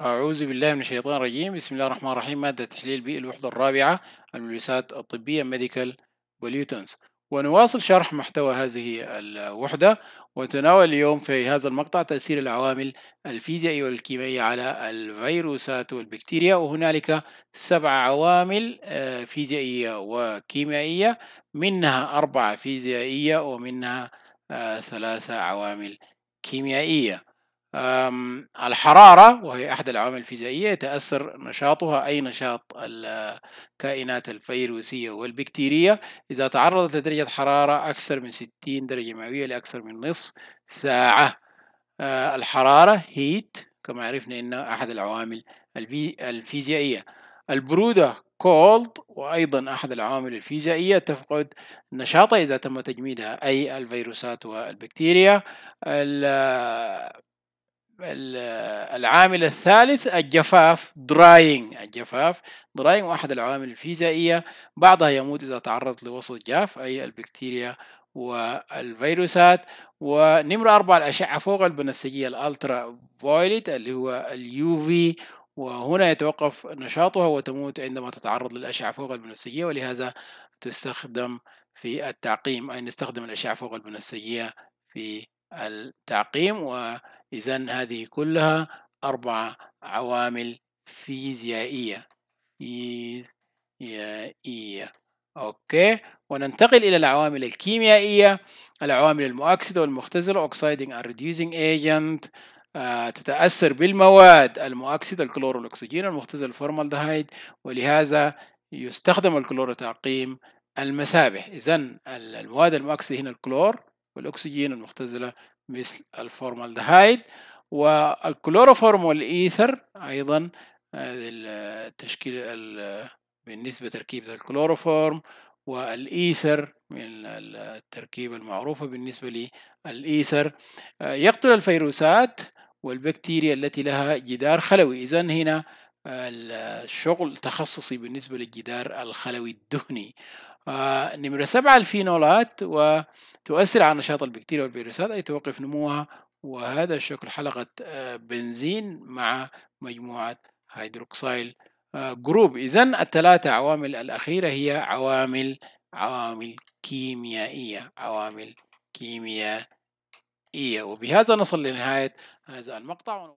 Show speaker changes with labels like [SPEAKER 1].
[SPEAKER 1] أعوذ بالله من الشيطان الرجيم بسم الله الرحمن الرحيم مادة تحليل بي الوحدة الرابعة الملوثات الطبية ميديكال بوليوتنز ونواصل شرح محتوى هذه الوحدة ونتناول اليوم في هذا المقطع تأثير العوامل الفيزيائية والكيميائية على الفيروسات والبكتيريا وهنالك سبع عوامل آه، فيزيائية وكيميائية منها أربعة فيزيائية ومنها آه، ثلاثة عوامل كيميائية الحرارة وهي أحد العوامل الفيزيائية يتأثر نشاطها أي نشاط الكائنات الفيروسية والبكتيرية إذا تعرضت لدرجة حرارة أكثر من 60 درجة مئوية لأكثر من نصف ساعة آه، الحرارة هيت كما عرفنا إنها أحد العوامل الفيزيائية البرودة cold وأيضا أحد العوامل الفيزيائية تفقد نشاطها إذا تم تجميدها أي الفيروسات والبكتيريا العامل الثالث الجفاف دراينج الجفاف دراينج واحد العوامل الفيزيائية بعضها يموت إذا تعرضت لوسط جاف أي البكتيريا والفيروسات ونمرة أربعة الأشعة فوق البنفسجية الألترا فويلت اللي هو اليو في وهنا يتوقف نشاطها وتموت عندما تتعرض للأشعة فوق البنفسجية ولهذا تستخدم في التعقيم أي نستخدم الأشعة فوق البنفسجية في التعقيم و إذا هذه كلها أربع عوامل فيزيائية فيزيائية أوكي وننتقل إلى العوامل الكيميائية العوامل المؤكسدة والمختزلة oxiding and reducing agent آه، تتأثر بالمواد المؤكسدة الكلور والأكسجين المختزل الفورمالدهايد ولهذا يستخدم الكلور لتعقيم المسابح إذا المواد المؤكسدة هنا الكلور والأكسجين المختزلة مثل الفورمالدهايد والكلوروفورم والإيثر أيضا آه، التشكيل بالنسبة تركيبة الكلوروفورم والإيثر من التركيبة المعروفة بالنسبة للإيثر آه، يقتل الفيروسات والبكتيريا التي لها جدار خلوي إذا هنا الشغل تخصصي بالنسبة للجدار الخلوي الدهني آه، نمرة سبعة الفينولات وتؤثر على نشاط البكتيريا والفيروسات أي توقف نموها وهذا شكل حلقة آه، بنزين مع مجموعة هيدروكسيل آه، جروب إذا الثلاثة عوامل الأخيرة هي عوامل عوامل كيميائية عوامل كيميائية وبهذا نصل لنهاية هذا المقطع